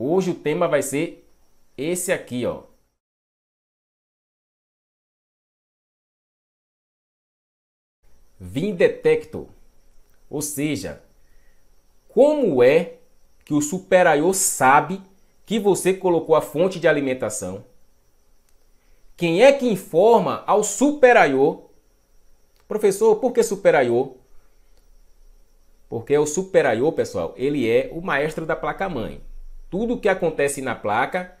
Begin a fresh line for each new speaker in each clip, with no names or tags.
Hoje o tema vai ser esse aqui, ó. Vim detector. Ou seja, como é que o superior sabe que você colocou a fonte de alimentação? Quem é que informa ao superior? Professor, por que superior? Porque o superior, pessoal, ele é o maestro da placa-mãe. Tudo o que acontece na placa,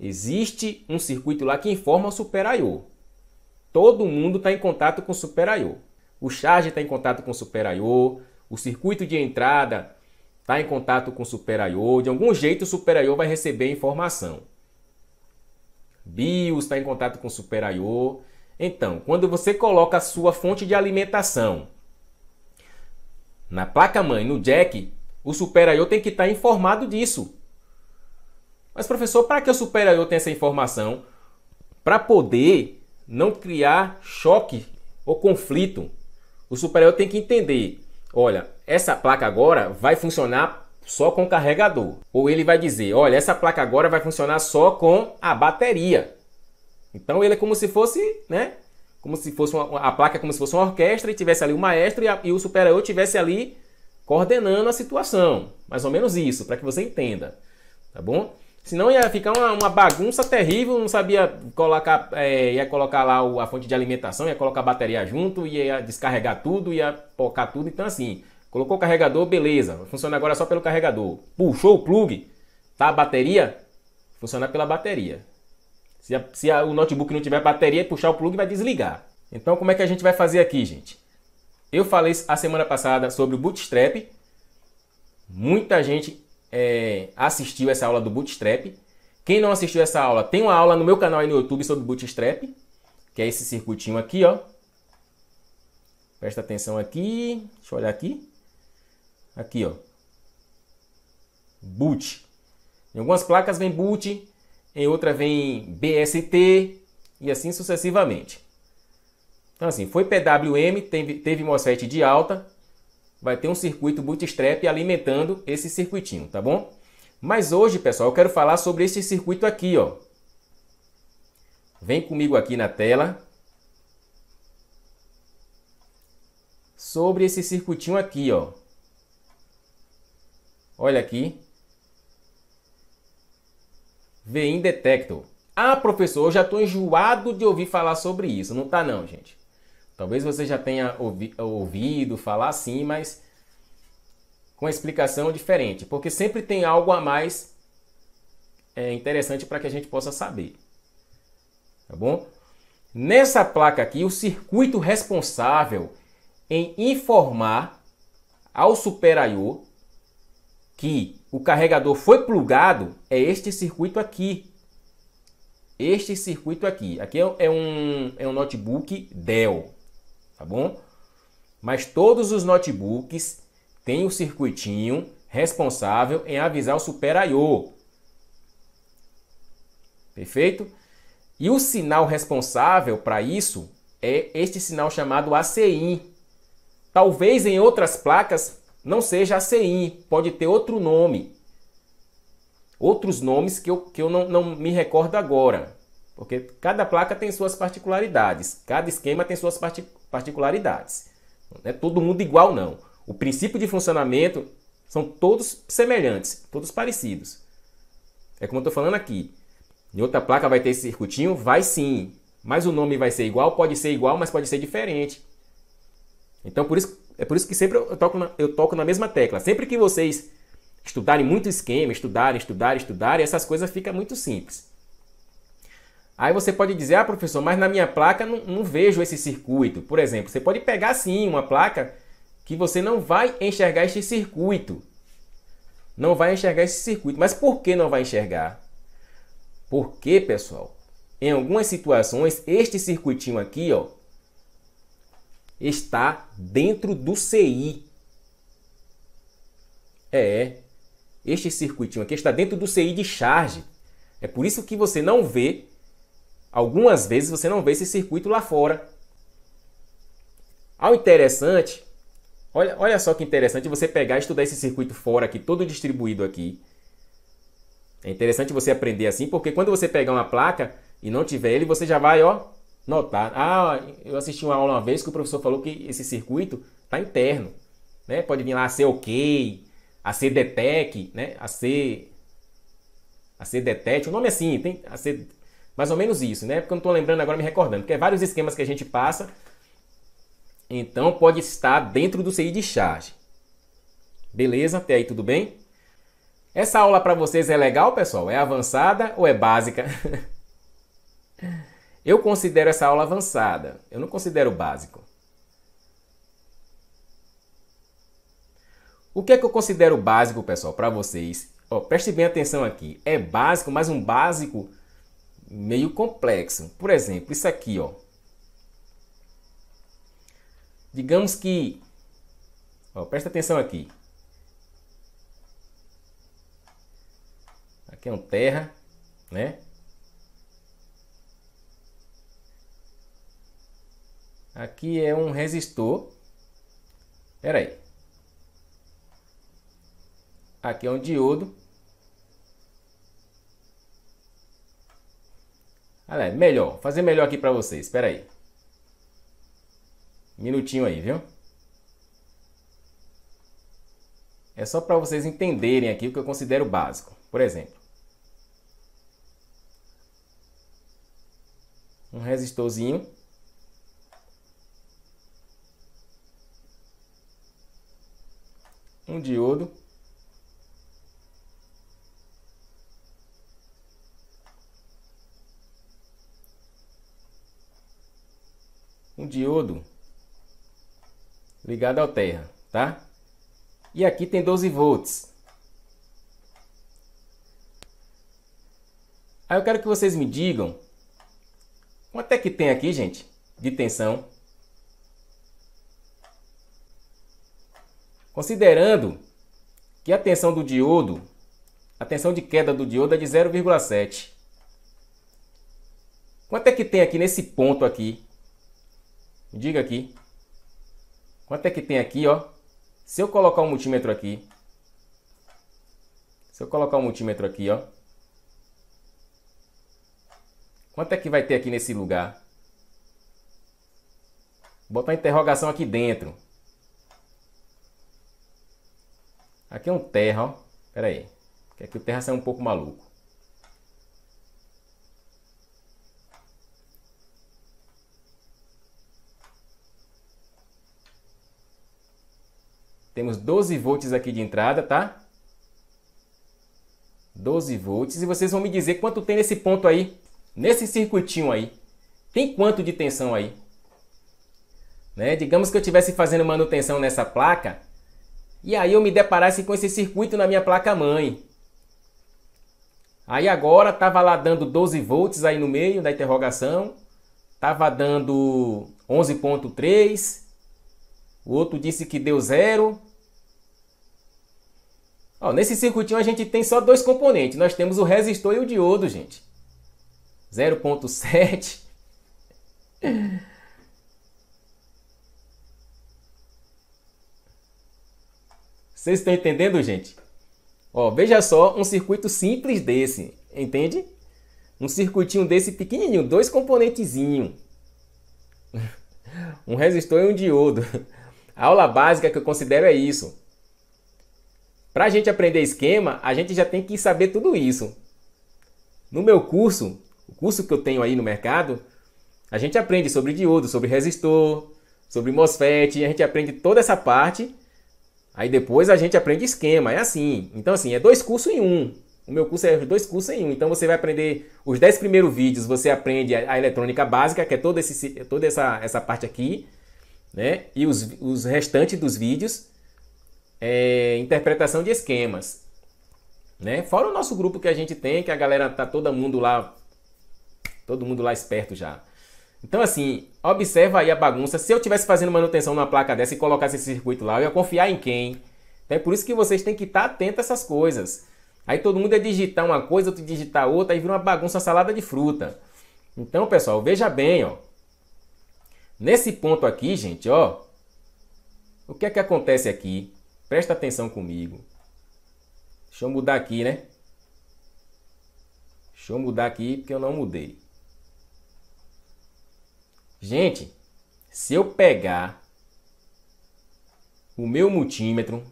existe um circuito lá que informa o super I.O. Todo mundo está em contato com o super I.O. O charge está em contato com o super I.O., o circuito de entrada está em contato com o super I.O. De algum jeito o super I.O. vai receber informação. BIOS está em contato com o super I.O. Então, quando você coloca a sua fonte de alimentação na placa-mãe, no jack, o Super I.O. tem que estar tá informado disso. Mas, professor, para que o superior tenha essa informação? Para poder não criar choque ou conflito. O superior tem que entender: olha, essa placa agora vai funcionar só com carregador. Ou ele vai dizer: olha, essa placa agora vai funcionar só com a bateria. Então ele é como se fosse, né? Como se fosse uma, a placa, é como se fosse uma orquestra e tivesse ali o um maestro e, a, e o superior tivesse ali coordenando a situação. Mais ou menos isso, para que você entenda. Tá bom? Senão ia ficar uma, uma bagunça terrível, não sabia colocar, é, ia colocar lá a fonte de alimentação, ia colocar a bateria junto, ia descarregar tudo, ia focar tudo. Então, assim, colocou o carregador, beleza, funciona agora só pelo carregador. Puxou o plug, tá a bateria, funciona pela bateria. Se, a, se a, o notebook não tiver bateria, puxar o plug vai desligar. Então, como é que a gente vai fazer aqui, gente? Eu falei a semana passada sobre o Bootstrap. Muita gente é, assistiu essa aula do Bootstrap. Quem não assistiu essa aula, tem uma aula no meu canal aí no YouTube sobre Bootstrap, que é esse circuitinho aqui, ó. Presta atenção aqui, deixa eu olhar aqui. Aqui, ó. Boot. Em algumas placas vem boot, em outra vem BST e assim sucessivamente. Então assim, foi PWM, teve, teve MOSFET de alta, vai ter um circuito bootstrap alimentando esse circuitinho, tá bom? Mas hoje, pessoal, eu quero falar sobre esse circuito aqui, ó. Vem comigo aqui na tela. Sobre esse circuitinho aqui, ó. Olha aqui. Vem Detector. Ah, professor, eu já estou enjoado de ouvir falar sobre isso. Não tá não, gente. Talvez você já tenha ouvi ouvido falar assim, mas com explicação diferente, porque sempre tem algo a mais é, interessante para que a gente possa saber. Tá bom? Nessa placa aqui, o circuito responsável em informar ao superior que o carregador foi plugado é este circuito aqui. Este circuito aqui. Aqui é um, é um notebook Dell, tá bom? Mas todos os notebooks têm o um circuitinho responsável em avisar o Super Perfeito? E o sinal responsável para isso é este sinal chamado ACI. Talvez em outras placas não seja ACI, pode ter outro nome. Outros nomes que eu, que eu não, não me recordo agora. Porque cada placa tem suas particularidades, cada esquema tem suas particularidades particularidades. Não é todo mundo igual, não. O princípio de funcionamento são todos semelhantes, todos parecidos. É como eu estou falando aqui. Em outra placa vai ter esse circuitinho? Vai sim. Mas o nome vai ser igual? Pode ser igual, mas pode ser diferente. Então, por isso, é por isso que sempre eu toco, na, eu toco na mesma tecla. Sempre que vocês estudarem muito esquema, estudarem, estudarem, estudarem, essas coisas ficam muito simples. Aí você pode dizer, ah, professor, mas na minha placa não, não, vejo esse circuito. Por exemplo, você pode pegar sim uma placa que você não vai enxergar este circuito. Não vai enxergar esse circuito. Mas por que não vai enxergar? Porque, pessoal, em algumas situações, este circuitinho aqui, ó, está dentro do CI. É, é, este circuitinho aqui está dentro do CI de charge. É por isso que você não vê Algumas vezes você não vê esse circuito lá fora. Ao interessante, olha, olha só que interessante você pegar e estudar esse circuito fora aqui, todo distribuído aqui. É interessante você aprender assim, porque quando você pegar uma placa e não tiver ele, você já vai, ó, notar. Ah, eu assisti uma aula uma vez que o professor falou que esse circuito está interno. Né? Pode vir lá a ser OK, a ser detec, né? A ser a ser detect, o nome é assim, tem a ser mais ou menos isso, né? Porque eu não estou lembrando agora, me recordando. Porque é vários esquemas que a gente passa. Então pode estar dentro do CI de charge. Beleza? Até aí tudo bem? Essa aula para vocês é legal, pessoal? É avançada ou é básica? eu considero essa aula avançada. Eu não considero básico. O que é que eu considero básico, pessoal, para vocês? Oh, preste bem atenção aqui. É básico, mas um básico meio complexo. Por exemplo, isso aqui, ó. Digamos que, ó, presta atenção aqui. Aqui é um terra, né? Aqui é um resistor. Pera aí. Aqui é um diodo Aliás, é, melhor. Fazer melhor aqui para vocês. Espera aí. Minutinho aí, viu? É só para vocês entenderem aqui o que eu considero básico. Por exemplo, um resistorzinho. Um diodo. diodo ligado ao terra, tá? E aqui tem 12 volts. Aí eu quero que vocês me digam quanto é que tem aqui, gente, de tensão. Considerando que a tensão do diodo, a tensão de queda do diodo é de 0,7. Quanto é que tem aqui nesse ponto aqui diga aqui. Quanto é que tem aqui, ó? Se eu colocar um multímetro aqui. Se eu colocar um multímetro aqui, ó. Quanto é que vai ter aqui nesse lugar? Vou botar interrogação aqui dentro. Aqui é um terra, ó. Pera aí. aqui o terra sai um pouco maluco. Temos 12 volts aqui de entrada, tá? 12 volts. E vocês vão me dizer quanto tem nesse ponto aí, nesse circuitinho aí. Tem quanto de tensão aí? Né? Digamos que eu estivesse fazendo manutenção nessa placa e aí eu me deparasse com esse circuito na minha placa-mãe. Aí agora estava lá dando 12 volts aí no meio da interrogação, estava dando 11.3, o outro disse que deu zero, Ó, nesse circuitinho a gente tem só dois componentes. Nós temos o resistor e o diodo, gente. 0.7. Vocês estão entendendo, gente? Ó, veja só um circuito simples desse, entende? Um circuitinho desse pequenininho, dois componentezinhos. um resistor e um diodo. A aula básica que eu considero é isso. Para a gente aprender esquema, a gente já tem que saber tudo isso. No meu curso, o curso que eu tenho aí no mercado, a gente aprende sobre diodo, sobre resistor, sobre MOSFET, a gente aprende toda essa parte. Aí depois a gente aprende esquema, é assim. Então assim, é dois cursos em um. O meu curso é dois cursos em um. Então você vai aprender os dez primeiros vídeos, você aprende a, eletrônica básica, que é todo esse, toda essa, essa parte aqui, né? E os, os restantes dos vídeos é, interpretação de esquemas. Né? Fora o nosso grupo que a gente tem, que a galera tá todo mundo lá, todo mundo lá esperto já. Então, assim, observa aí a bagunça. Se eu tivesse fazendo manutenção numa placa dessa e colocasse esse circuito lá, eu ia confiar em quem? É por isso que vocês têm que estar tá atentos a essas coisas. Aí todo mundo é digitar uma coisa, outro digitar outra, aí vira uma bagunça, salada de fruta. Então, pessoal, veja bem, ó. Nesse ponto aqui, gente, ó. O que é que acontece aqui? Presta atenção comigo. Deixa eu mudar aqui, né? Deixa eu mudar aqui porque eu não mudei. Gente, se eu pegar o meu multímetro,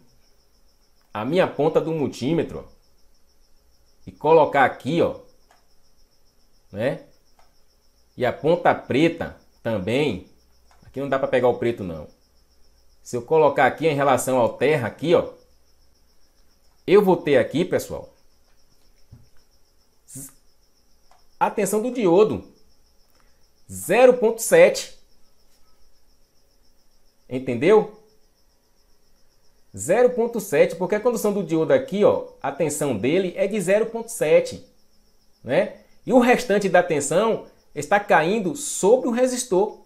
a minha ponta do multímetro, e colocar aqui, ó, né? E a ponta preta também. Aqui não dá para pegar o preto não. Se eu colocar aqui em relação ao terra aqui, ó, eu vou ter aqui, pessoal, a tensão do diodo 0.7. Entendeu? 0.7, porque a condução do diodo aqui, ó, a tensão dele é de 0.7, né? E o restante da tensão está caindo sobre o resistor.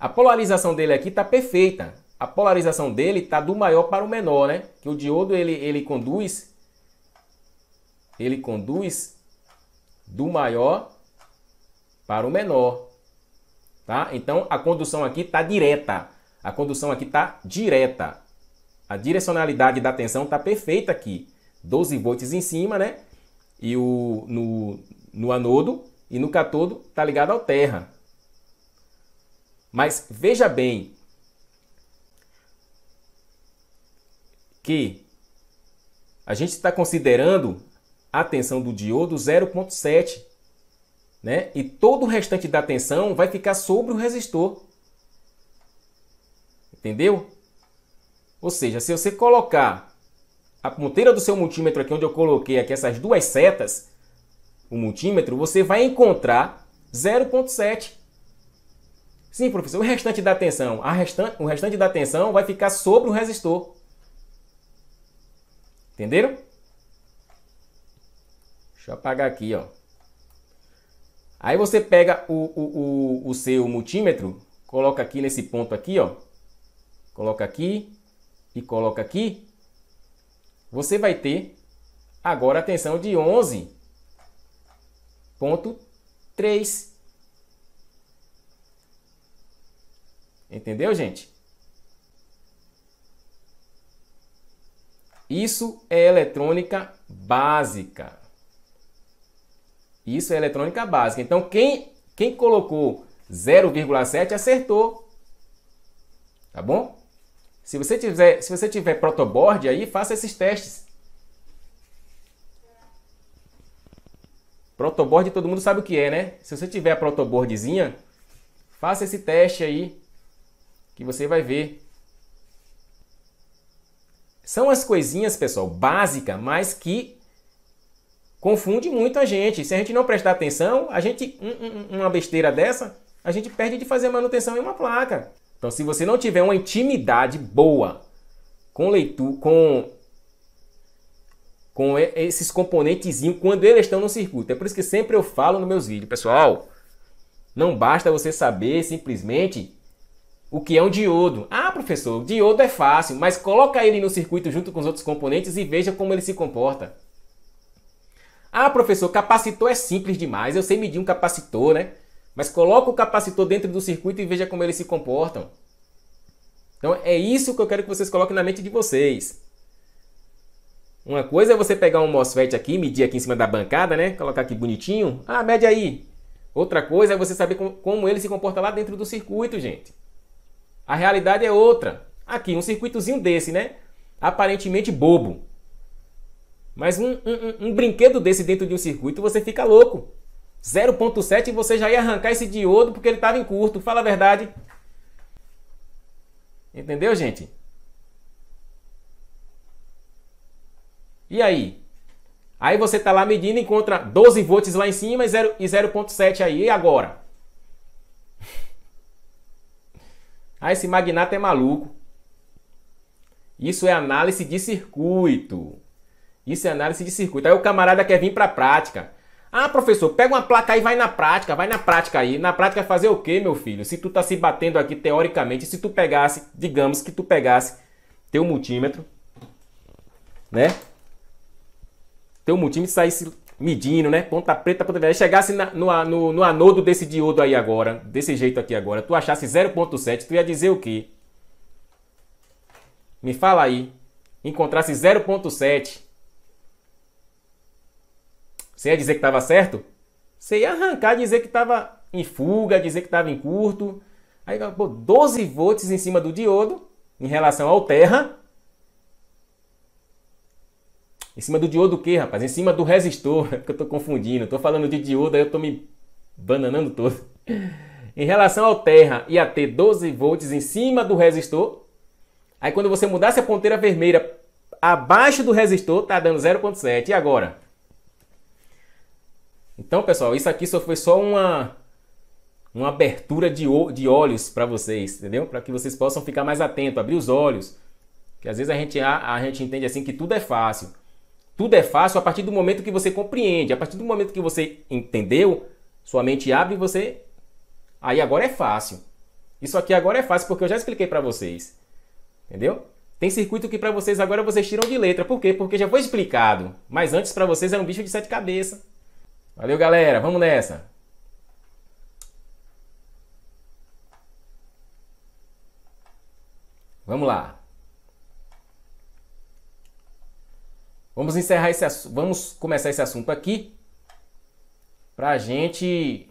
A polarização dele aqui está perfeita. A polarização dele está do maior para o menor, né? Que o diodo ele, ele conduz, ele conduz do maior para o menor, tá? Então a condução aqui está direta. A condução aqui está direta. A direcionalidade da tensão está perfeita aqui. 12 volts em cima, né? E o no, no anodo e no catodo está ligado ao terra. Mas veja bem que a gente está considerando a tensão do diodo 0,7, né? E todo o restante da tensão vai ficar sobre o resistor. Entendeu? Ou seja, se você colocar a ponteira do seu multímetro aqui, onde eu coloquei aqui essas duas setas, o multímetro, você vai encontrar 0,7. Sim, professor, o restante da tensão, a restante, o restante da tensão vai ficar sobre o resistor. Entenderam? Deixa eu apagar aqui, ó. Aí você pega o, o, o, o seu multímetro, coloca aqui nesse ponto aqui, ó. Coloca aqui e coloca aqui. Você vai ter agora a tensão de 11.3 Entendeu, gente? Isso é eletrônica básica. Isso é eletrônica básica. Então, quem, quem colocou 0,7 acertou. Tá bom? Se você tiver, se você tiver protoboard aí, faça esses testes. Protoboard todo mundo sabe o que é, né? Se você tiver a protoboardzinha, faça esse teste aí que você vai ver. São as coisinhas, pessoal, básica, mas que confunde muito a gente. Se a gente não prestar atenção, a gente uma besteira dessa, a gente perde de fazer manutenção em uma placa. Então, se você não tiver uma intimidade boa com leitura, com com esses componentezinhos quando eles estão no circuito. É por isso que sempre eu falo nos meus vídeos, pessoal. Não basta você saber simplesmente o que é um diodo. Ah, professor, diodo é fácil, mas coloca ele no circuito junto com os outros componentes e veja como ele se comporta. Ah, professor, capacitor é simples demais, eu sei medir um capacitor, né? Mas coloca o capacitor dentro do circuito e veja como eles se comportam. Então é isso que eu quero que vocês coloquem na mente de vocês. Uma coisa é você pegar um MOSFET aqui, medir aqui em cima da bancada, né? Colocar aqui bonitinho. Ah, mede aí. Outra coisa é você saber como, como ele se comporta lá dentro do circuito, gente. A realidade é outra. Aqui, um circuitozinho desse, né? Aparentemente bobo. Mas um, um, um brinquedo desse dentro de um circuito, você fica louco. 0.7 você já ia arrancar esse diodo porque ele estava em curto. Fala a verdade. Entendeu, gente? E aí? Aí você está lá medindo, e encontra 12 volts lá em cima e 0.7 aí. E agora? Ah, esse magnata é maluco. Isso é análise de circuito. Isso é análise de circuito. Aí o camarada quer vir para a prática. Ah, professor, pega uma placa e vai na prática, vai na prática aí. Na prática é fazer o quê, meu filho? Se tu tá se batendo aqui teoricamente, se tu pegasse, digamos que tu pegasse teu multímetro, né? Teu multímetro saísse medindo, né? Ponta preta, ponta vermelha. Chegasse na, no, no, no anodo desse diodo aí agora, desse jeito aqui agora, tu achasse 0.7, tu ia dizer o quê? Me fala aí. Encontrasse 0.7. Você ia dizer que estava certo? Você ia arrancar, dizer que estava em fuga, dizer que estava em curto. Aí, pô, 12 volts em cima do diodo em relação ao terra. Em cima do diodo o quê, rapaz? Em cima do resistor, é que eu tô confundindo. Tô falando de diodo, aí eu tô me bananando todo. Em relação ao terra, ia ter 12 volts em cima do resistor. Aí quando você mudasse a ponteira vermelha abaixo do resistor, tá dando 0.7. E agora? Então, pessoal, isso aqui só foi só uma uma abertura de, de olhos para vocês, entendeu? Para que vocês possam ficar mais atentos, abrir os olhos. Que às vezes a gente, a, a gente entende assim que tudo é fácil. Tudo é fácil a partir do momento que você compreende. A partir do momento que você entendeu, sua mente abre e você. Aí agora é fácil. Isso aqui agora é fácil porque eu já expliquei para vocês. Entendeu? Tem circuito que para vocês agora vocês tiram de letra. Por quê? Porque já foi explicado. Mas antes para vocês era um bicho de sete cabeças. Valeu, galera. Vamos nessa. Vamos lá. Vamos encerrar esse vamos começar esse assunto aqui pra gente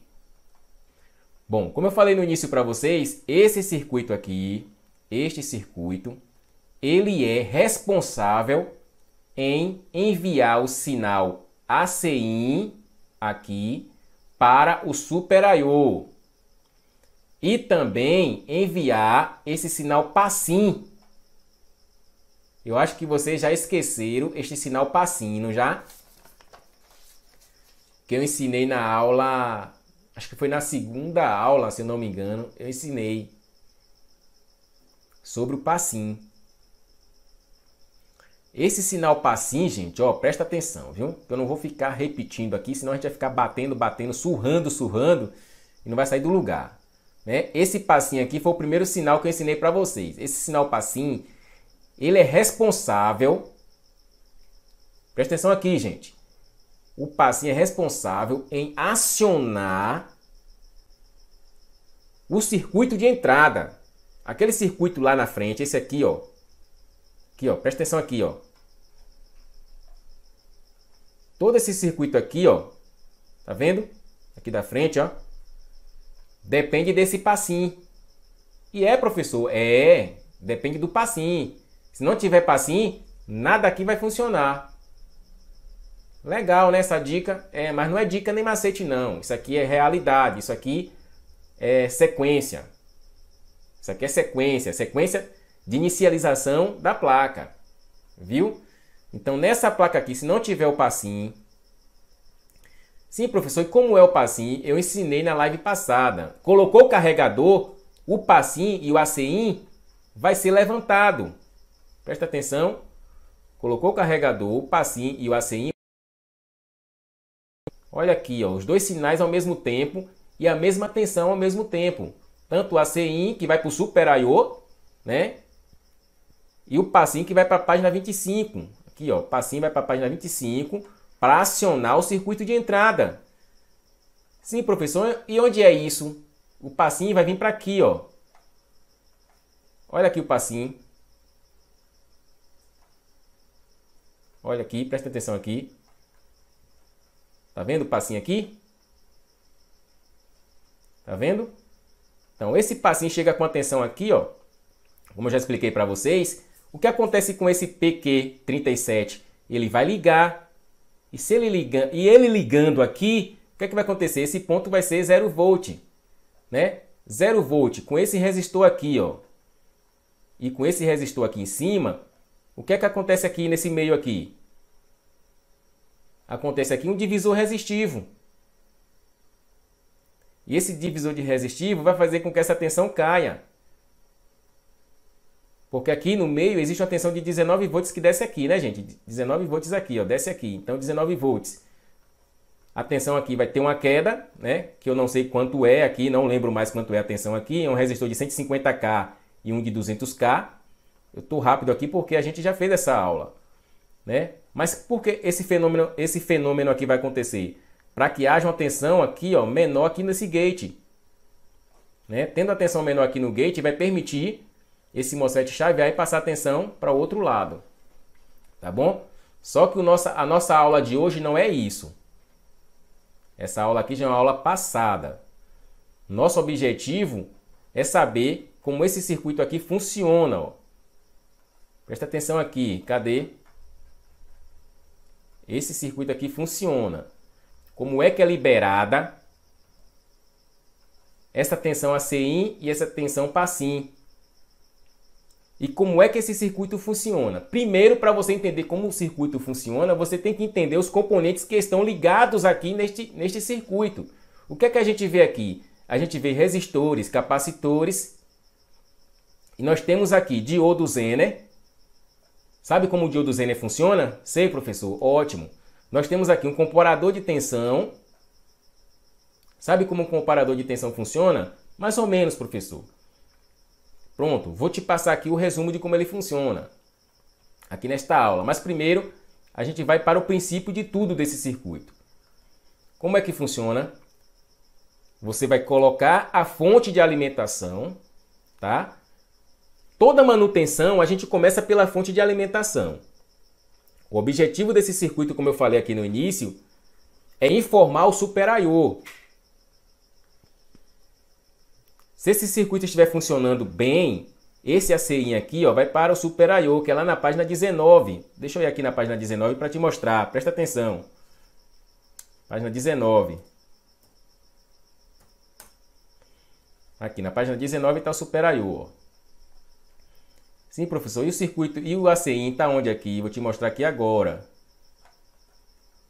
Bom, como eu falei no início para vocês, esse circuito aqui, este circuito, ele é responsável em enviar o sinal ACIN aqui para o super IO e também enviar esse sinal PASSIN eu acho que vocês já esqueceram este sinal passino já. Que eu ensinei na aula. Acho que foi na segunda aula, se eu não me engano. Eu ensinei sobre o passinho. Esse sinal passinho, gente, ó, presta atenção, viu? Eu não vou ficar repetindo aqui, senão a gente vai ficar batendo, batendo, surrando, surrando e não vai sair do lugar. Né? Esse passinho aqui foi o primeiro sinal que eu ensinei para vocês. Esse sinal passinho ele é responsável. Presta atenção aqui, gente. O passinho é responsável em acionar o circuito de entrada. Aquele circuito lá na frente, esse aqui, ó. Aqui, ó. Presta atenção aqui, ó. Todo esse circuito aqui, ó. Tá vendo? Aqui da frente, ó. Depende desse passinho. E é, professor? É. Depende do passinho. Se não tiver passinho, nada aqui vai funcionar. Legal, né? Essa dica. É, mas não é dica nem macete, não. Isso aqui é realidade. Isso aqui é sequência. Isso aqui é sequência. Sequência de inicialização da placa. Viu? Então, nessa placa aqui, se não tiver o passinho... Sim, professor, e como é o passinho? Eu ensinei na live passada. Colocou o carregador, o passinho e o ACIN vai ser levantado. Presta atenção. Colocou o carregador, o passim e o ACI. Olha aqui, ó, os dois sinais ao mesmo tempo e a mesma tensão ao mesmo tempo. Tanto o ACI que vai para o super IO, né? E o passim que vai para a página 25. Aqui, ó, o passim vai para a página 25 para acionar o circuito de entrada. Sim, professor, e onde é isso? O passinho vai vir para aqui, ó. Olha aqui o passinho. Olha aqui, presta atenção aqui. Tá vendo o passinho aqui? Tá vendo? Então, esse passinho chega com atenção aqui, ó. Como eu já expliquei para vocês, o que acontece com esse PQ37? Ele vai ligar. E se ele liga, e ele ligando aqui, o que é que vai acontecer? Esse ponto vai ser 0 volt, né? 0 volt com esse resistor aqui, ó. E com esse resistor aqui em cima, o que é que acontece aqui nesse meio aqui? acontece aqui um divisor resistivo. E esse divisor de resistivo vai fazer com que essa tensão caia. Porque aqui no meio existe uma tensão de 19 volts que desce aqui, né, gente? 19 volts aqui, ó, desce aqui. Então 19 volts. A tensão aqui vai ter uma queda, né? Que eu não sei quanto é aqui, não lembro mais quanto é a tensão aqui. É um resistor de 150K e um de 200K. Eu tô rápido aqui porque a gente já fez essa aula, né? Mas por que esse fenômeno, esse fenômeno aqui vai acontecer? Para que haja uma tensão aqui, ó, menor aqui nesse gate. Né? Tendo a tensão menor aqui no gate, vai permitir esse MOSFET chavear e passar a tensão para o outro lado. Tá bom? Só que o nossa, a nossa aula de hoje não é isso. Essa aula aqui já é uma aula passada. Nosso objetivo é saber como esse circuito aqui funciona. Ó. Presta atenção aqui. Cadê? esse circuito aqui funciona. Como é que é liberada essa tensão ACIM e essa tensão PASIN? E como é que esse circuito funciona? Primeiro, para você entender como o circuito funciona, você tem que entender os componentes que estão ligados aqui neste, neste circuito. O que é que a gente vê aqui? A gente vê resistores, capacitores. E nós temos aqui diodo Zener, Sabe como o diodo Zener funciona? Sei, professor. Ótimo. Nós temos aqui um comparador de tensão. Sabe como um comparador de tensão funciona? Mais ou menos, professor. Pronto, vou te passar aqui o resumo de como ele funciona aqui nesta aula. Mas primeiro, a gente vai para o princípio de tudo desse circuito. Como é que funciona? Você vai colocar a fonte de alimentação, tá? Toda manutenção a gente começa pela fonte de alimentação. O objetivo desse circuito, como eu falei aqui no início, é informar o superior. Se esse circuito estiver funcionando bem, esse aceinha aqui ó, vai para o superior, que é lá na página 19. Deixa eu ir aqui na página 19 para te mostrar. Presta atenção. Página 19. Aqui na página 19 está o superior. Sim, professor. E o circuito e o ACIM está onde aqui? Vou te mostrar aqui agora.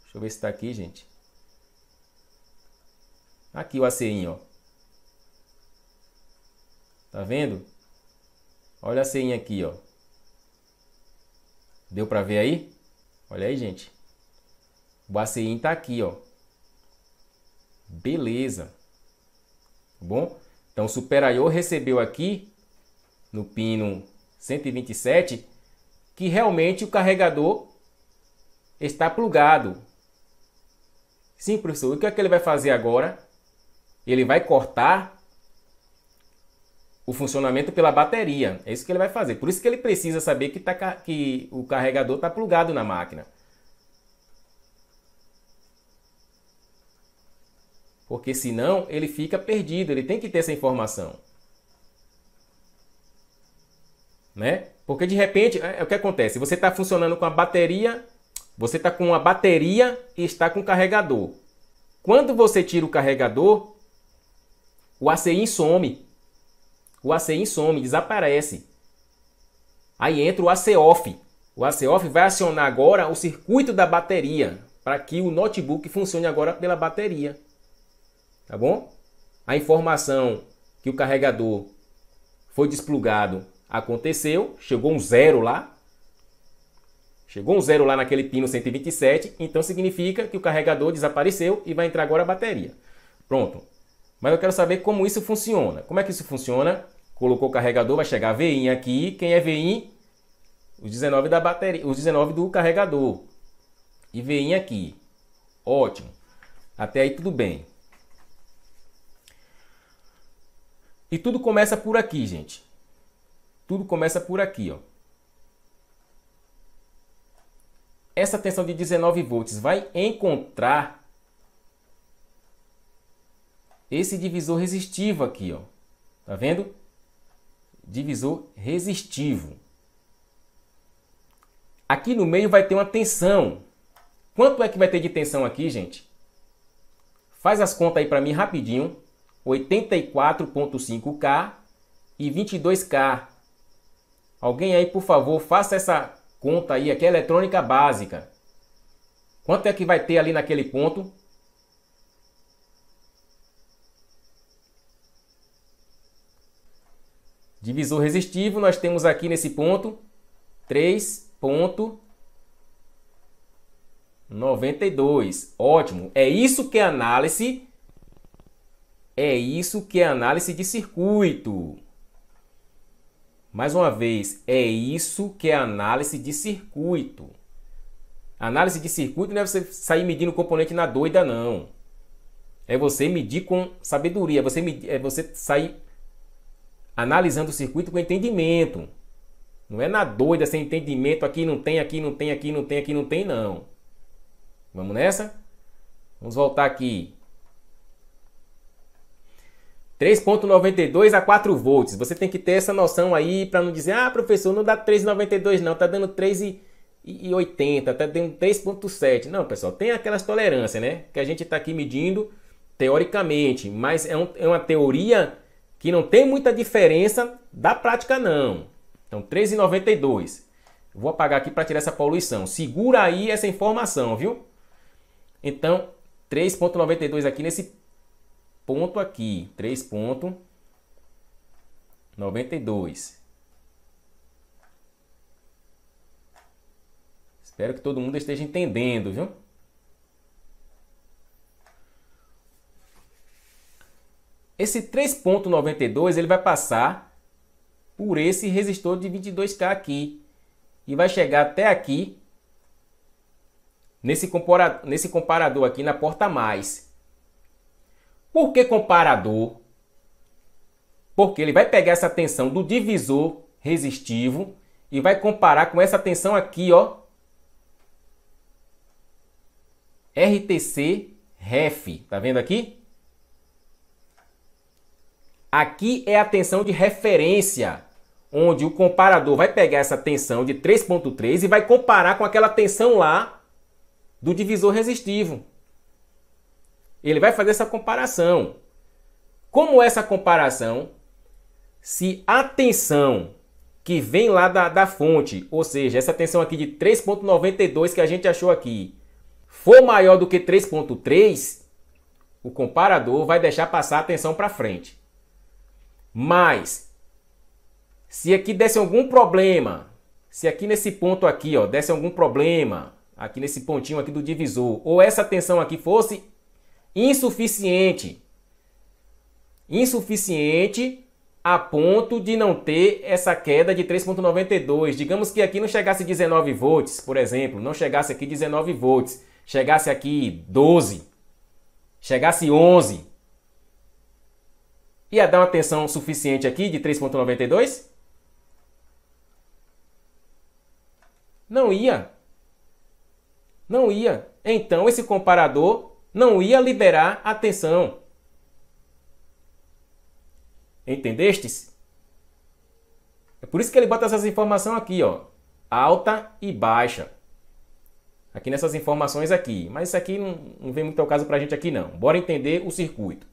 Deixa eu ver se está aqui, gente. Aqui o ACIM, ó. Tá vendo? Olha a ceinha aqui, ó. Deu para ver aí? Olha aí, gente. O ACIM tá aqui, ó. Beleza. Tá bom? Então, o superior recebeu aqui no pino 127 que realmente o carregador está plugado. Sim, professor. E o que é que ele vai fazer agora? Ele vai cortar o funcionamento pela bateria. É isso que ele vai fazer. Por isso que ele precisa saber que, tá, que o carregador está plugado na máquina. Porque senão ele fica perdido, ele tem que ter essa informação. né? Porque de repente, é, é o que acontece? Você está funcionando com a bateria, você está com a bateria e está com o carregador. Quando você tira o carregador, o ACI some. O ACI some, desaparece. Aí entra o AC off. O AC off vai acionar agora o circuito da bateria para que o notebook funcione agora pela bateria. Tá bom? A informação que o carregador foi desplugado Aconteceu, chegou um zero lá. Chegou um zero lá naquele pino 127, então significa que o carregador desapareceu e vai entrar agora a bateria. Pronto. Mas eu quero saber como isso funciona. Como é que isso funciona? Colocou o carregador, vai chegar a VIN aqui. Quem é VIN? Os 19 da bateria, os 19 do carregador. E VIN aqui. Ótimo. Até aí tudo bem. E tudo começa por aqui, gente. Tudo começa por aqui, ó. Essa tensão de 19 volts vai encontrar esse divisor resistivo aqui, ó. Tá vendo? Divisor resistivo. Aqui no meio vai ter uma tensão. Quanto é que vai ter de tensão aqui, gente? Faz as contas aí para mim rapidinho. 84.5K e 22K. Alguém aí, por favor, faça essa conta aí, aqui é eletrônica básica. Quanto é que vai ter ali naquele ponto? Divisor resistivo, nós temos aqui nesse ponto 3.92. Ótimo. É isso que é análise. É isso que é análise de circuito. Mais uma vez, é isso que é análise de circuito. análise de circuito não é você sair medindo componente na doida, não. É você medir com sabedoria, é você medir, é você sair analisando o circuito com entendimento. Não é na doida, sem entendimento, aqui não tem, aqui não tem, aqui não tem, aqui não tem, não. Vamos nessa? Vamos voltar aqui 3.92 a 4 volts. Você tem que ter essa noção aí para não dizer, ah, professor, não dá 3.92 não, tá dando 3.80, tá dando 3.7. Não, pessoal, tem aquelas tolerâncias, né? Que a gente está aqui medindo teoricamente, mas é, um, é uma teoria que não tem muita diferença da prática não. Então, 3.92. Vou apagar aqui para tirar essa poluição. Segura aí essa informação, viu? Então, 3.92 aqui nesse ponto aqui, 3.92. Espero que todo mundo esteja entendendo, viu? Esse 3.92 ele vai passar por esse resistor de 22K aqui e vai chegar até aqui nesse, nesse comparador aqui na porta mais. Por que comparador? Porque ele vai pegar essa tensão do divisor resistivo e vai comparar com essa tensão aqui, ó. RTC ref, tá vendo aqui? Aqui é a tensão de referência, onde o comparador vai pegar essa tensão de 3.3 e vai comparar com aquela tensão lá do divisor resistivo. Ele vai fazer essa comparação. Como essa comparação, se a tensão que vem lá da, da fonte, ou seja, essa tensão aqui de 3,92 que a gente achou aqui, for maior do que 3,3, o comparador vai deixar passar a tensão para frente. Mas, se aqui desse algum problema, se aqui nesse ponto aqui, ó, desse algum problema, aqui nesse pontinho aqui do divisor, ou essa tensão aqui fosse insuficiente. Insuficiente a ponto de não ter essa queda de 3.92. Digamos que aqui não chegasse 19 volts, por exemplo, não chegasse aqui 19 volts, chegasse aqui 12, chegasse 11. Ia dar uma tensão suficiente aqui de 3.92? Não ia. Não ia. Então esse comparador não ia liberar a tensão. Entendeste? É por isso que ele bota essas informações aqui, ó. Alta e baixa. Aqui nessas informações aqui. Mas isso aqui não, não vem muito ao caso pra gente aqui, não. Bora entender o circuito.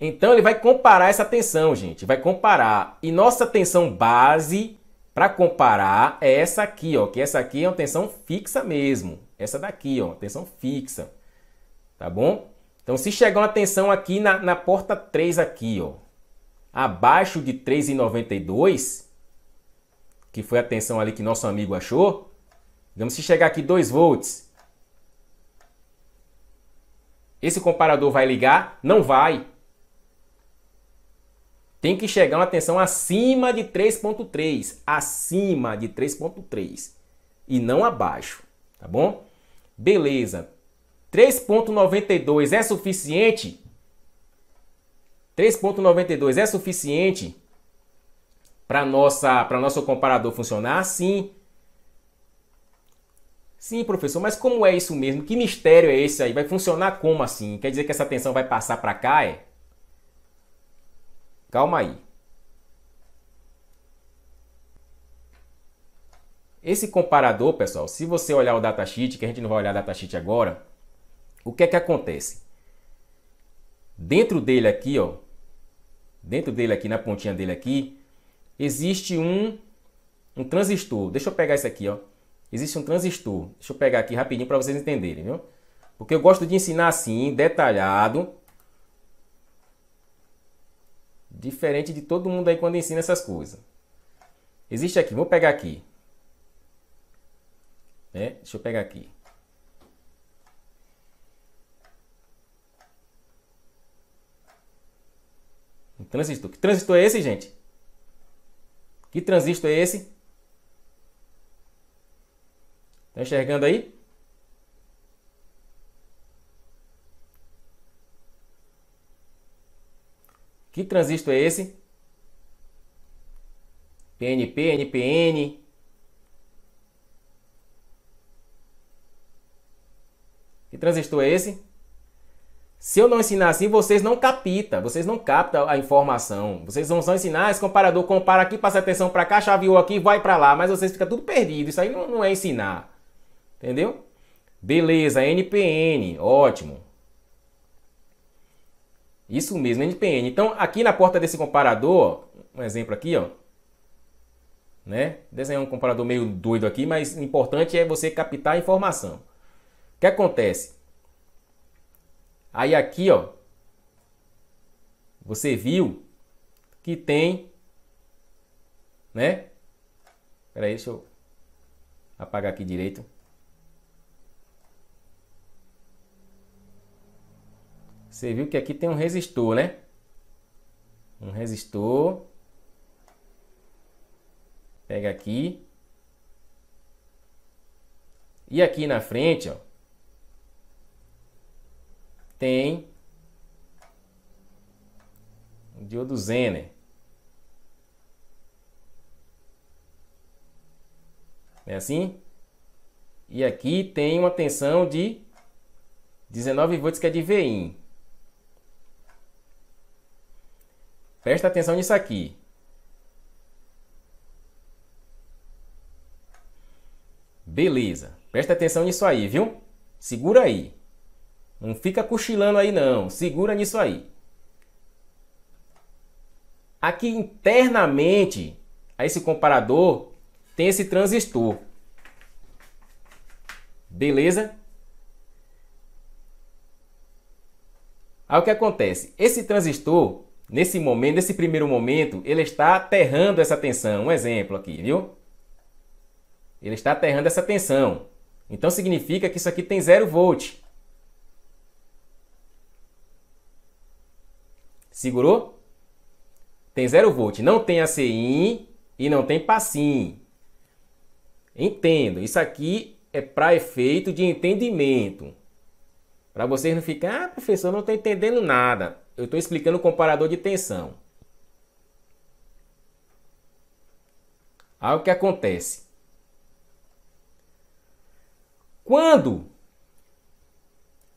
Então ele vai comparar essa tensão, gente. Vai comparar. E nossa tensão base, para comparar, é essa aqui, ó. Que essa aqui é uma tensão fixa mesmo. Essa daqui, ó, tensão fixa. Tá bom? Então, se chegar uma tensão aqui na, na porta 3 aqui, ó, abaixo de 3,92, que foi a tensão ali que nosso amigo achou, digamos, se chegar aqui 2 volts, esse comparador vai ligar? Não vai. Tem que chegar uma tensão acima de 3.3, acima de 3.3 e não abaixo, tá bom? Beleza. 3.92 é suficiente? 3.92 é suficiente para nossa para nosso comparador funcionar? Sim. Sim, professor, mas como é isso mesmo? Que mistério é esse aí? Vai funcionar como assim? Quer dizer que essa tensão vai passar para cá, é? Calma aí. Esse comparador, pessoal, se você olhar o datasheet, que a gente não vai olhar o datasheet agora, o que é que acontece? Dentro dele aqui, ó, dentro dele aqui, na pontinha dele aqui, existe um, um transistor. Deixa eu pegar isso aqui, ó. Existe um transistor. Deixa eu pegar aqui rapidinho para vocês entenderem, viu? Porque eu gosto de ensinar assim, detalhado. Diferente de todo mundo aí quando ensina essas coisas. Existe aqui, vou pegar aqui. Né? Deixa eu pegar aqui. Um transistor. Que transistor é esse, gente? Que transistor é esse? Tá enxergando aí? Que transistor é esse? PNP, NPN, Que transistor é esse? Se eu não ensinar assim, vocês não capta, vocês não captam a informação. Vocês vão só ensinar, ah, esse comparador compara aqui, passa atenção para cá, chaveou aqui, vai para lá, mas vocês ficam tudo perdido. Isso aí não, não é ensinar. Entendeu? Beleza, NPN, ótimo. Isso mesmo, NPN. Então, aqui na porta desse comparador, um exemplo aqui, ó, né? Desenhar um comparador meio doido aqui, mas o importante é você captar a informação que acontece? Aí aqui, ó, você viu que tem, né? Espera aí, deixa eu apagar aqui direito. Você viu que aqui tem um resistor, né? Um resistor. Pega aqui. E aqui na frente, ó, tem o diodo Zener. É assim? E aqui tem uma tensão de 19 volts que é de VIN. Presta atenção nisso aqui. Beleza. Presta atenção nisso aí, viu? Segura aí. Não fica cochilando aí não, segura nisso aí. Aqui internamente a esse comparador tem esse transistor. Beleza? Aí o que acontece? Esse transistor, nesse momento, nesse primeiro momento, ele está aterrando essa tensão. Um exemplo aqui, viu? Ele está aterrando essa tensão. Então significa que isso aqui tem zero volt. Segurou? Tem 0 volt. Não tem ACIN e não tem PASSIN. Entendo. Isso aqui é para efeito de entendimento. Para vocês não ficarem, ah, professor, não estou entendendo nada. Eu estou explicando o comparador de tensão. Aí o que acontece? Quando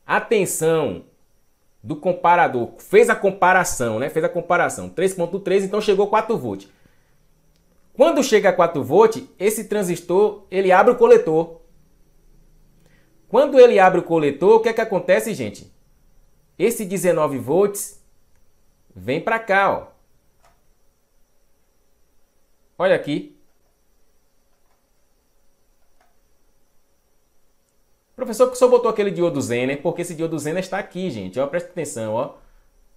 a tensão do comparador, fez a comparação, né? Fez a comparação. 3.3, então chegou 4 volts. Quando chega a 4 volts, esse transistor, ele abre o coletor. Quando ele abre o coletor, o que é que acontece, gente? Esse 19 volts vem para cá, ó. Olha aqui. Professor, que só botou aquele diodo Zener? Porque esse diodo Zener está aqui, gente. Ó, presta atenção, ó.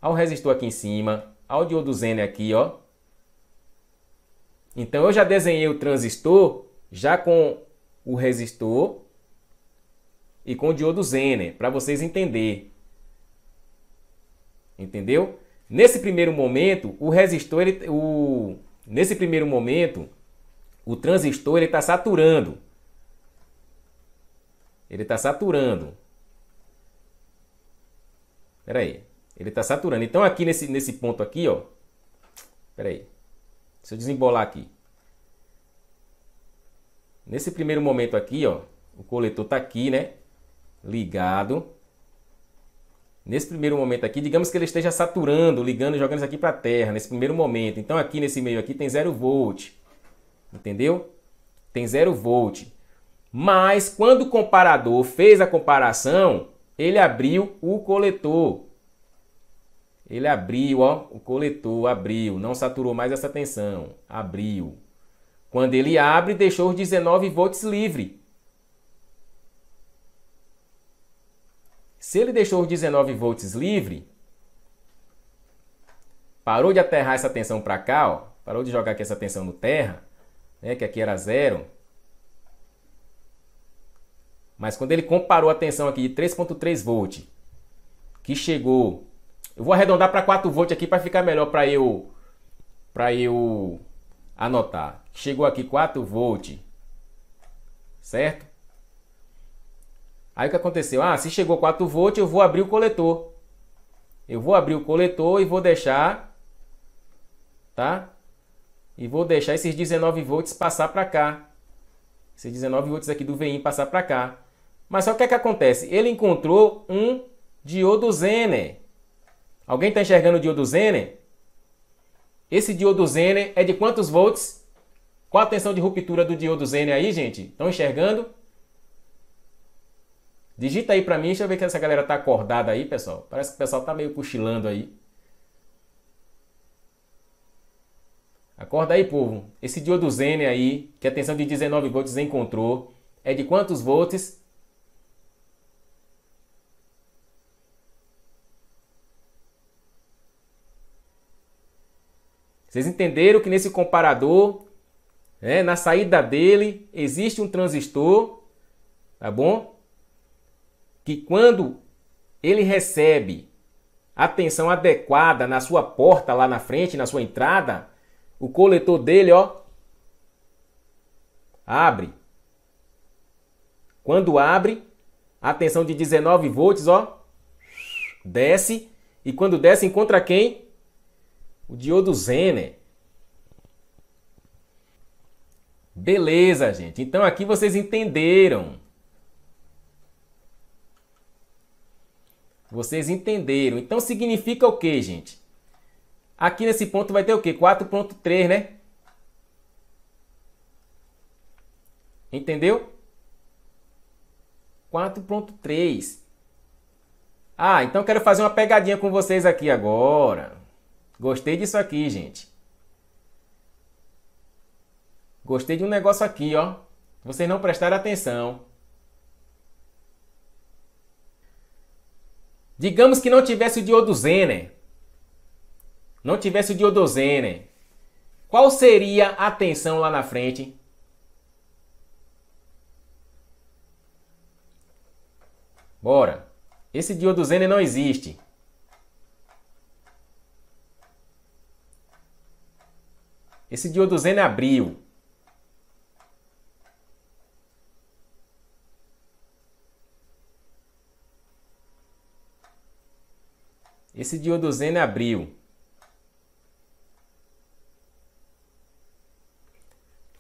Há resistor aqui em cima. Há o diodo Zener aqui, ó. Então, eu já desenhei o transistor já com o resistor e com o diodo Zener, para vocês entenderem. Entendeu? Nesse primeiro momento, o resistor, ele, o, nesse primeiro momento, o transistor está saturando. Ele está saturando. Espera aí. Ele está saturando. Então aqui nesse, nesse ponto aqui, ó. Espera aí. Se eu desembolar aqui. Nesse primeiro momento aqui, ó. O coletor está aqui, né? Ligado. Nesse primeiro momento aqui, digamos que ele esteja saturando, ligando e jogando isso aqui para a terra, nesse primeiro momento. Então aqui nesse meio aqui tem 0 volt. Entendeu? Tem 0 volt. Mas quando o comparador fez a comparação, ele abriu o coletor. Ele abriu, ó, o coletor abriu, não saturou mais essa tensão, abriu. Quando ele abre, deixou os 19 volts livre. Se ele deixou os 19 volts livre, parou de aterrar essa tensão para cá, ó, parou de jogar aqui essa tensão no terra, né, que aqui era zero, mas quando ele comparou a tensão aqui de 3.3 volt, que chegou, eu vou arredondar para 4 volt aqui para ficar melhor para eu para eu anotar. Chegou aqui 4 volt. Certo? Aí o que aconteceu? Ah, se chegou 4 volt, eu vou abrir o coletor. Eu vou abrir o coletor e vou deixar tá? E vou deixar esses 19 volts passar para cá. Esses 19 volts aqui do VIN passar para cá. Mas só o que é que acontece? Ele encontrou um diodo Zener. Alguém está enxergando o diodo Zener? Esse diodo Zener é de quantos volts? Qual a tensão de ruptura do diodo Zener aí, gente? Estão enxergando? Digita aí para mim, deixa eu ver que essa galera tá acordada aí, pessoal. Parece que o pessoal tá meio cochilando aí. Acorda aí, povo. Esse diodo Zener aí, que a tensão de 19 volts encontrou, é de quantos volts? Vocês entenderam que nesse comparador, né, na saída dele, existe um transistor, tá bom? Que quando ele recebe a tensão adequada na sua porta lá na frente, na sua entrada, o coletor dele, ó, abre. Quando abre, a tensão de 19 volts, ó, desce. E quando desce, encontra quem? O diodo Zener. Beleza, gente. Então aqui vocês entenderam. Vocês entenderam. Então significa o que, gente? Aqui nesse ponto vai ter o quê? 4.3, né? Entendeu? 4.3. Ah, então quero fazer uma pegadinha com vocês aqui agora. Gostei disso aqui, gente. Gostei de um negócio aqui, ó. Vocês não prestaram atenção. Digamos que não tivesse o diodo Zener. Não tivesse o diodo Zener. Qual seria a tensão lá na frente? Bora. Esse diodo Zener não existe. Esse dioduzeno é abriu. Esse dioduzeno é abriu.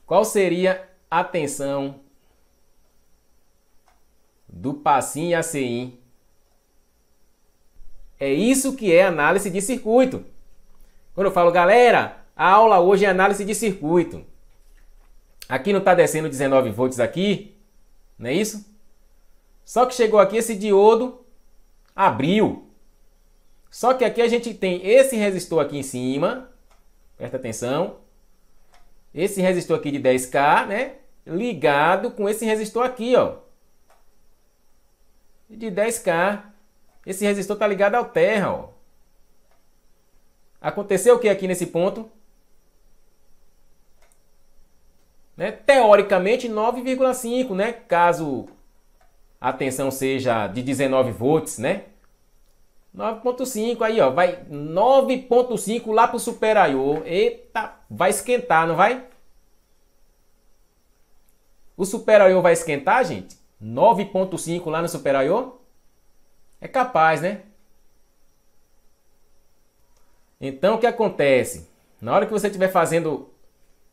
Qual seria a tensão do passim e ACIM? É isso que é análise de circuito. Quando eu falo, galera, a aula hoje é análise de circuito. Aqui não está descendo 19 volts aqui, não é isso? Só que chegou aqui esse diodo abriu. Só que aqui a gente tem esse resistor aqui em cima, presta atenção, esse resistor aqui de 10K, né? Ligado com esse resistor aqui, ó. De 10K. Esse resistor está ligado ao terra, ó. Aconteceu o que aqui nesse ponto? Né? Teoricamente 9,5, né? Caso a tensão seja de 19 volts, né? 9.5 aí, ó, vai 9.5 lá pro superior. Eita, vai esquentar, não vai? O superior vai esquentar, gente? 9.5 lá no superior? É capaz, né? Então o que acontece? Na hora que você estiver fazendo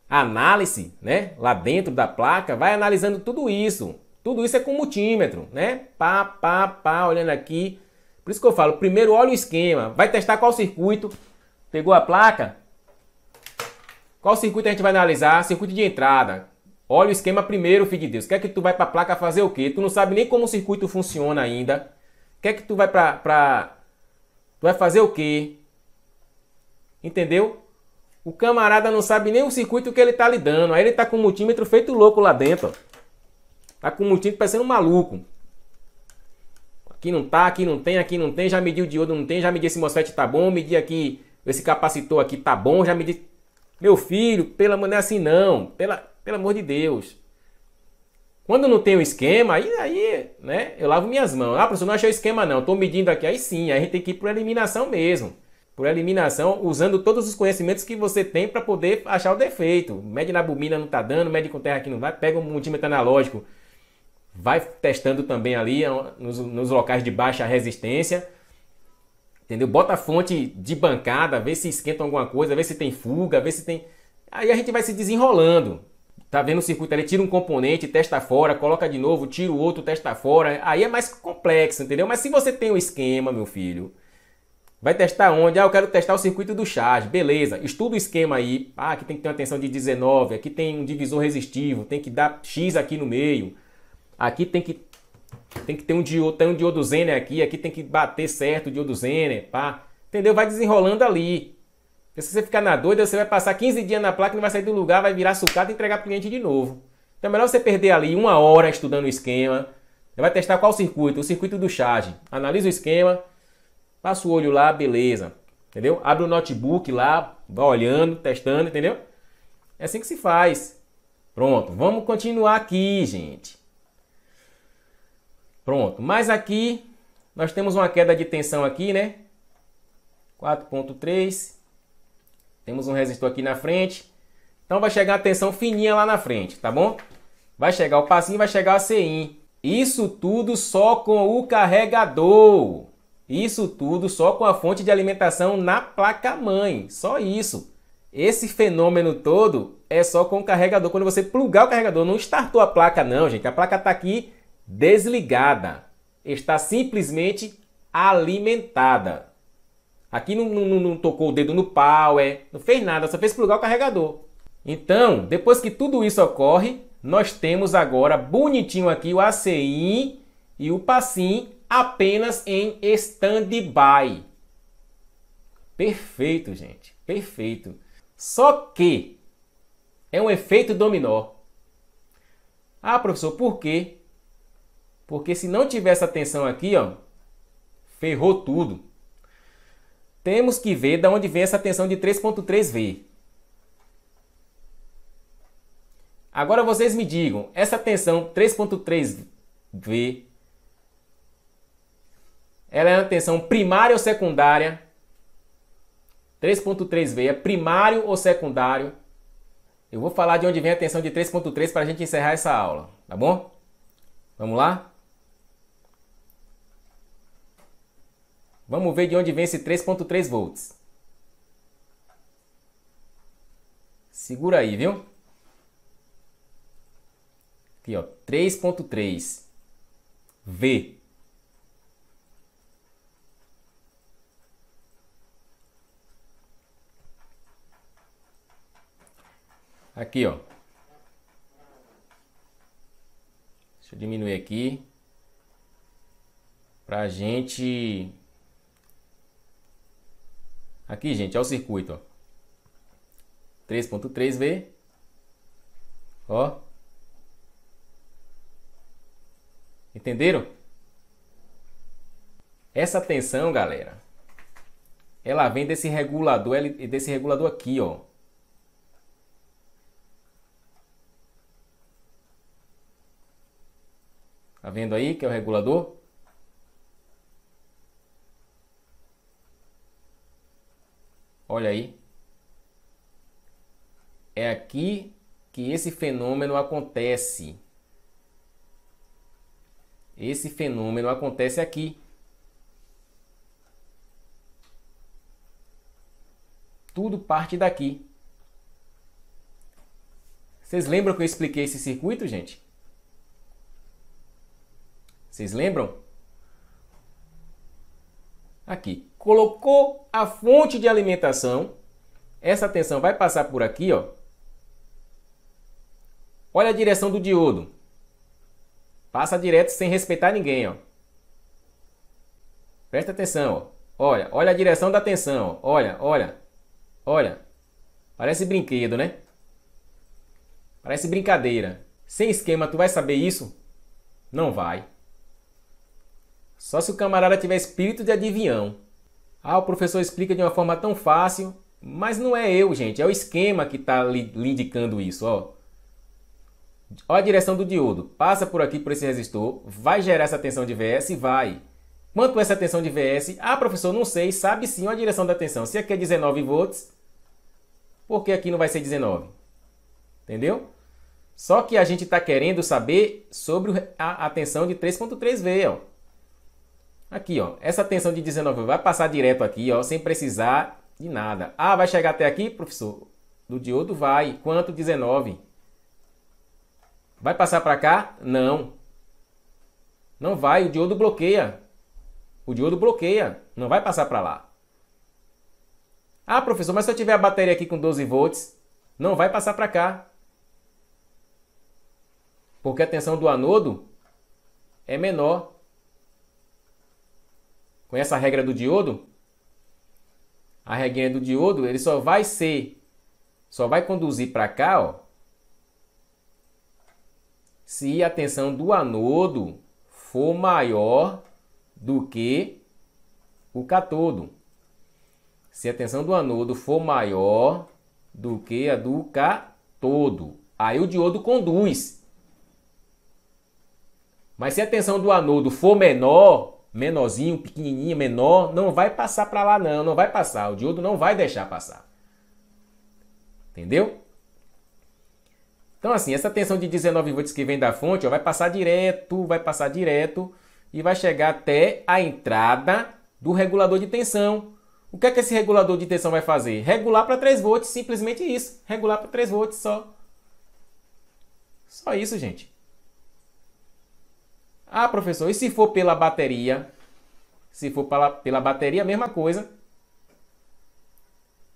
análise, né? Lá dentro da placa, vai analisando tudo isso. Tudo isso é com multímetro, né? Pá, pá, pá, olhando aqui. Por isso que eu falo, primeiro olha o esquema. Vai testar qual circuito. Pegou a placa? Qual circuito a gente vai analisar? Circuito de entrada. Olha o esquema primeiro, filho de Deus. Quer que tu vai pra placa fazer o quê? Tu não sabe nem como o circuito funciona ainda. Quer que tu vai pra... pra... Tu vai fazer o quê? Entendeu? O camarada não sabe nem o circuito que ele tá lidando. Aí ele tá com o multímetro feito louco lá dentro. Tá com o multímetro parecendo um maluco. Aqui não tá, aqui não tem, aqui não tem. Já mediu o diodo, não tem. Já medi esse MOSFET, tá bom. Medi aqui esse capacitor aqui, tá bom. Já medi... Meu filho, pela maneira é assim não. Pela, pelo amor de Deus. Quando não tem o esquema, aí, aí né, eu lavo minhas mãos. Ah, professor, não achei o esquema não, estou medindo aqui. Aí sim, aí a gente tem que ir por eliminação mesmo por eliminação, usando todos os conhecimentos que você tem para poder achar o defeito. Mede na bobina não está dando, mede com terra aqui não vai, pega um multímetro analógico, vai testando também ali é nos, nos locais de baixa resistência. Entendeu? Bota a fonte de bancada, vê se esquenta alguma coisa, vê se tem fuga, vê se tem. Aí a gente vai se desenrolando. Tá vendo o circuito ali, tira um componente, testa fora, coloca de novo, tira o outro, testa fora. Aí é mais complexo, entendeu? Mas se você tem um esquema, meu filho, Vai testar onde? Ah, eu quero testar o circuito do charge. Beleza, estuda o esquema aí. Ah, aqui tem que ter uma tensão de 19, aqui tem um divisor resistivo, tem que dar X aqui no meio. Aqui tem que tem que ter um diodo, tem um diodo Zener aqui, aqui tem que bater certo o diodo Zener, pá. Entendeu? Vai desenrolando ali. Porque se você ficar na doida, você vai passar 15 dias na placa, não vai sair do lugar, vai virar sucata e entregar o cliente de novo. Então é melhor você perder ali uma hora estudando o esquema. Vai testar qual circuito? O circuito do charge. Analisa o esquema Passa o olho lá, beleza. Entendeu? Abre o notebook lá, vai olhando, testando, entendeu? É assim que se faz. Pronto, vamos continuar aqui, gente. Pronto, mas aqui nós temos uma queda de tensão aqui, né? 4.3. Temos um resistor aqui na frente. Então vai chegar a tensão fininha lá na frente, tá bom? Vai chegar o passinho, vai chegar a CIN. Isso tudo só com o carregador. Isso tudo só com a fonte de alimentação na placa-mãe, só isso. Esse fenômeno todo é só com o carregador. Quando você plugar o carregador, não startou a placa não, gente. A placa está aqui desligada. Está simplesmente alimentada. Aqui não, não, não, tocou o dedo no power, é. não fez nada, só fez plugar o carregador. Então, depois que tudo isso ocorre, nós temos agora bonitinho aqui o ACI e o PASSIM apenas em stand-by. Perfeito, gente. Perfeito. Só que é um efeito dominó. Ah, professor, por quê? Porque se não tiver essa tensão aqui, ó, ferrou tudo. Temos que ver de onde vem essa tensão de 3.3V. Agora vocês me digam, essa tensão 3.3V ela é atenção primária ou secundária. 3.3V é primário ou secundário. Eu vou falar de onde vem a tensão de 3.3 para a gente encerrar essa aula, tá bom? Vamos lá? Vamos ver de onde vem esse 3.3 volts. Segura aí, viu? Aqui, ó, 3.3 V. Aqui, ó. Deixa eu diminuir aqui. Pra gente... Aqui, gente, é o circuito, ó. 3.3V. Ó. Entenderam? Essa tensão, galera, ela vem desse regulador, desse regulador aqui, ó. vendo aí que é o regulador? Olha aí. É aqui que esse fenômeno acontece. Esse fenômeno acontece aqui. Tudo parte daqui. Vocês lembram que eu expliquei esse circuito, gente? Vocês lembram? Aqui. Colocou a fonte de alimentação. Essa tensão vai passar por aqui, ó. Olha a direção do diodo. Passa direto sem respeitar ninguém, ó. Presta atenção, ó. Olha, olha a direção da tensão, ó. Olha, olha. Olha. Parece brinquedo, né? Parece brincadeira. Sem esquema, tu vai saber isso? Não vai. Só se o camarada tiver espírito de adivinhão. Ah, o professor explica de uma forma tão fácil, mas não é eu, gente, é o esquema que está lhe, indicando isso, ó. Olha a direção do diodo. Passa por aqui por esse resistor, vai gerar essa tensão de VS e vai. Quanto é essa tensão de VS? Ah, professor, não sei. Sabe sim a direção da tensão. Se aqui é 19 volts, por que aqui não vai ser 19? Entendeu? Só que a gente está querendo saber sobre a, a tensão de 3.3V, ó. Aqui, ó, essa tensão de 19 vai passar direto aqui, ó, sem precisar de nada. Ah, vai chegar até aqui, professor? Do diodo vai. Quanto 19? Vai passar para cá? Não. Não vai, o diodo bloqueia. O diodo bloqueia, não vai passar para lá. Ah, professor, mas se eu tiver a bateria aqui com 12 volts, não vai passar para cá. Porque a tensão do anodo é menor. Conhece a regra do diodo? A regrinha do diodo, ele só vai ser, só vai conduzir para cá, ó, se a tensão do anodo for maior do que o catodo. Se a tensão do anodo for maior do que a do catodo, aí o diodo conduz. Mas se a tensão do anodo for menor, menorzinho, pequenininho, menor, não vai passar para lá não, não vai passar. O diodo não vai deixar passar. Entendeu? Então assim, essa tensão de 19 volts que vem da fonte, ó, vai passar direto, vai passar direto e vai chegar até a entrada do regulador de tensão. O que é que esse regulador de tensão vai fazer? Regular para 3 volts, simplesmente isso. Regular para 3 volts só. Só isso, gente. Ah, professor, e se for pela bateria? Se for pela, pela bateria, mesma coisa.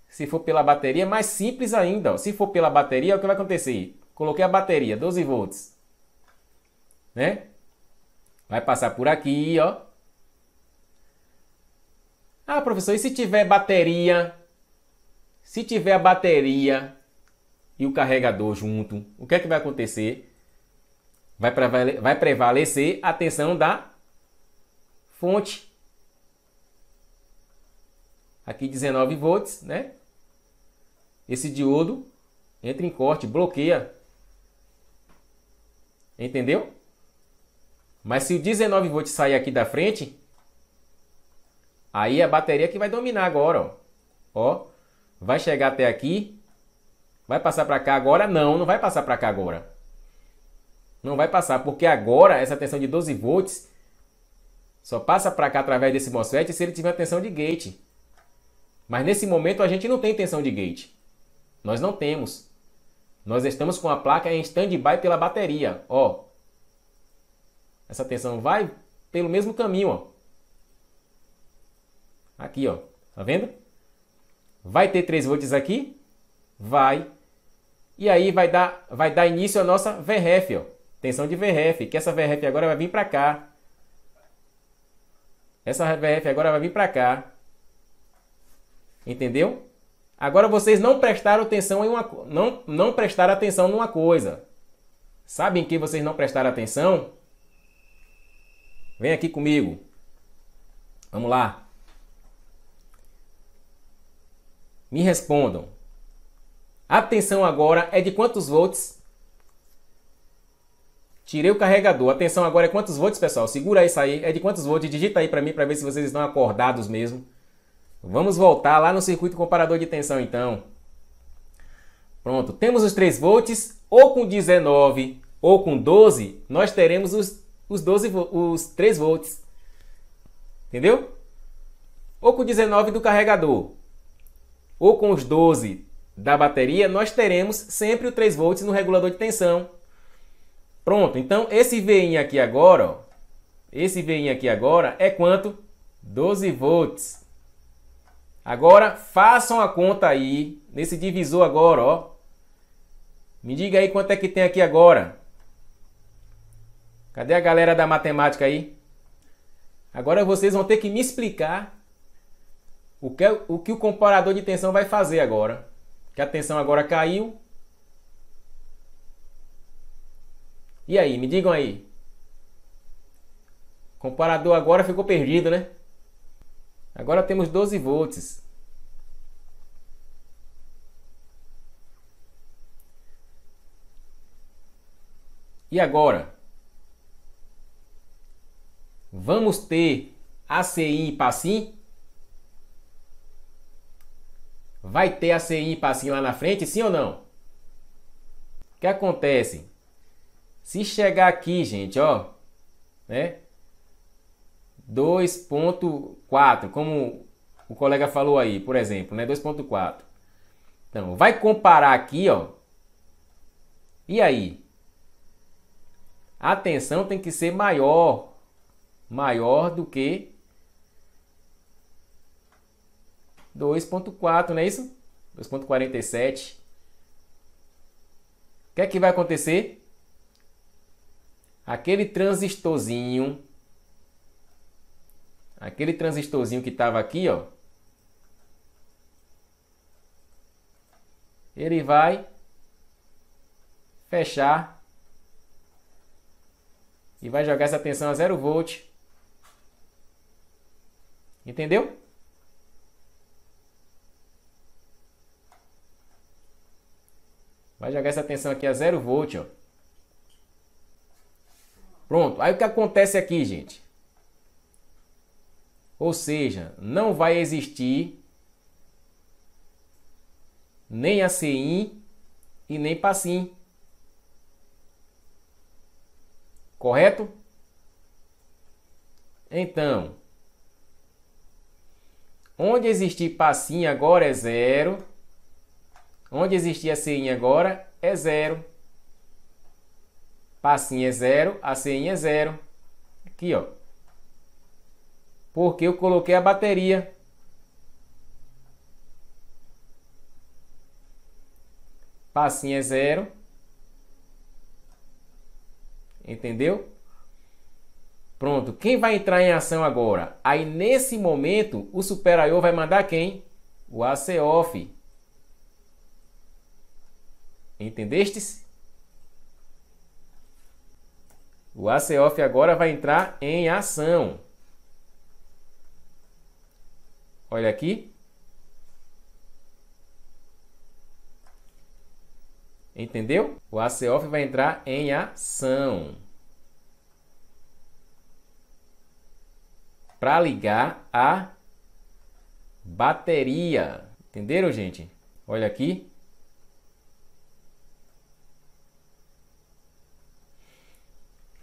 Se for pela bateria, mais simples ainda. Ó. Se for pela bateria, o que vai acontecer? Coloquei a bateria, 12 volts. Né? Vai passar por aqui, ó. Ah, professor, e se tiver bateria? Se tiver a bateria e o carregador junto, o que é que vai acontecer? vai, prevale vai prevalecer a tensão da fonte. Aqui 19 volts, né? Esse diodo entra em corte, bloqueia. Entendeu? Mas se o 19 volts sair aqui da frente, aí é a bateria que vai dominar agora, ó. ó vai chegar até aqui. Vai passar para cá agora? Não, não vai passar para cá agora. Não vai passar, porque agora essa tensão de 12 volts só passa para cá através desse MOSFET se ele tiver tensão de gate. Mas nesse momento a gente não tem tensão de gate. Nós não temos. Nós estamos com a placa em stand-by pela bateria, ó. Essa tensão vai pelo mesmo caminho, ó. Aqui, ó. Tá vendo? Vai ter 3 volts aqui? Vai. E aí vai dar, vai dar início a nossa VRF, ó. Tensão de VRF, que essa VRF agora vai vir para cá. Essa VRF agora vai vir para cá. Entendeu? Agora vocês não prestaram atenção em uma não não prestaram atenção numa coisa. Sabem que vocês não prestaram atenção? Vem aqui comigo. Vamos lá. Me respondam. A tensão agora é de quantos volts? Tirei o carregador. Atenção agora é quantos volts, pessoal. Segura isso aí. É de quantos volts? Digita aí para mim para ver se vocês estão acordados mesmo. Vamos voltar lá no circuito comparador de tensão então. Pronto, temos os 3 volts, ou com 19 ou com 12, nós teremos os, os, 12, os 3 volts. Entendeu? Ou com 19 do carregador, ou com os 12 da bateria, nós teremos sempre o 3 volts no regulador de tensão. Pronto, então esse Vin aqui agora, ó, esse Vin aqui agora é quanto? 12 volts. Agora façam a conta aí nesse divisor agora, ó. Me diga aí quanto é que tem aqui agora. Cadê a galera da matemática aí? Agora vocês vão ter que me explicar o que é o, que o comparador de tensão vai fazer agora. Que a tensão agora caiu, E aí, me digam aí. comparador agora ficou perdido, né? Agora temos 12 volts. E agora? Vamos ter ACI e passim? Vai ter ACI e passim lá na frente, sim ou não? O que acontece? Se chegar aqui, gente, ó, né? 2.4, como o colega falou aí, por exemplo, né? 2.4. Então, vai comparar aqui, ó. E aí? A tensão tem que ser maior, maior do que 2.4, não é isso? 2.47. O que é que vai acontecer? aquele transistorzinho, aquele transistorzinho que estava aqui, ó, ele vai fechar e vai jogar essa tensão a zero volt. Entendeu? Vai jogar essa tensão aqui a zero volt, ó. Pronto. Aí o que acontece aqui, gente? Ou seja, não vai existir nem a CIN e nem PASSIM. Correto? Então, onde existir PASSIM agora é zero. Onde existir a CIN agora é zero passinho é zero, a senha é zero. Aqui, ó. Porque eu coloquei a bateria. Passinho é zero. Entendeu? Pronto. Quem vai entrar em ação agora? Aí, nesse momento, o superior vai mandar quem? O ACOF. entendeste? O ACOF agora vai entrar em ação. Olha aqui. Entendeu? O ACOF vai entrar em ação. Para ligar a bateria. Entenderam, gente? Olha aqui.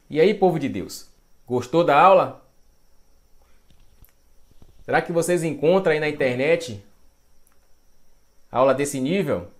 E aí, povo de Deus, gostou da aula? Será que vocês encontram aí na internet aula desse nível?